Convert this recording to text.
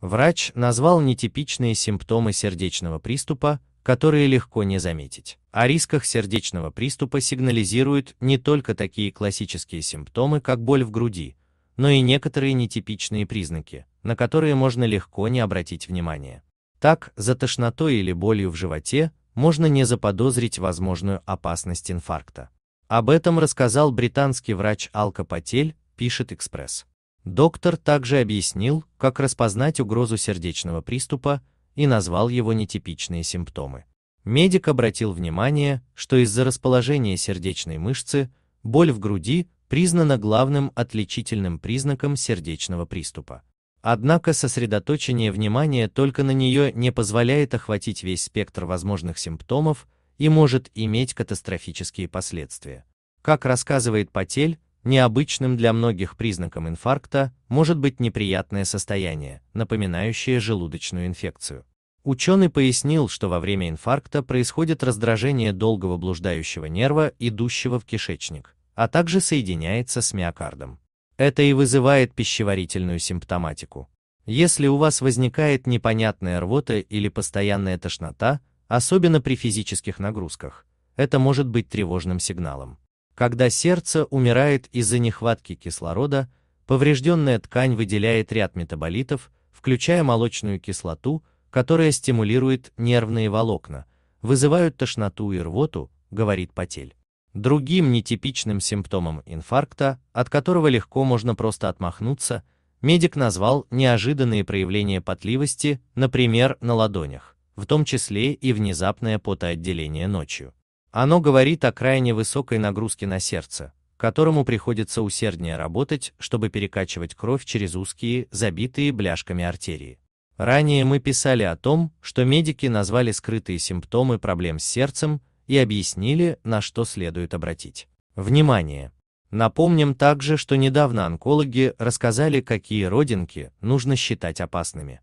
Врач назвал нетипичные симптомы сердечного приступа, которые легко не заметить. О рисках сердечного приступа сигнализируют не только такие классические симптомы, как боль в груди, но и некоторые нетипичные признаки, на которые можно легко не обратить внимание. Так, за тошнотой или болью в животе можно не заподозрить возможную опасность инфаркта. Об этом рассказал британский врач Алка Потель, пишет «Экспресс». Доктор также объяснил, как распознать угрозу сердечного приступа и назвал его нетипичные симптомы. Медик обратил внимание, что из-за расположения сердечной мышцы боль в груди признана главным отличительным признаком сердечного приступа. Однако сосредоточение внимания только на нее не позволяет охватить весь спектр возможных симптомов и может иметь катастрофические последствия. Как рассказывает Потель, Необычным для многих признаком инфаркта может быть неприятное состояние, напоминающее желудочную инфекцию. Ученый пояснил, что во время инфаркта происходит раздражение долгого блуждающего нерва, идущего в кишечник, а также соединяется с миокардом. Это и вызывает пищеварительную симптоматику. Если у вас возникает непонятная рвота или постоянная тошнота, особенно при физических нагрузках, это может быть тревожным сигналом. Когда сердце умирает из-за нехватки кислорода, поврежденная ткань выделяет ряд метаболитов, включая молочную кислоту, которая стимулирует нервные волокна, вызывают тошноту и рвоту, говорит Потель. Другим нетипичным симптомом инфаркта, от которого легко можно просто отмахнуться, медик назвал неожиданные проявления потливости, например, на ладонях, в том числе и внезапное потоотделение ночью. Оно говорит о крайне высокой нагрузке на сердце, которому приходится усерднее работать, чтобы перекачивать кровь через узкие, забитые бляшками артерии. Ранее мы писали о том, что медики назвали скрытые симптомы проблем с сердцем и объяснили, на что следует обратить. Внимание! Напомним также, что недавно онкологи рассказали, какие родинки нужно считать опасными.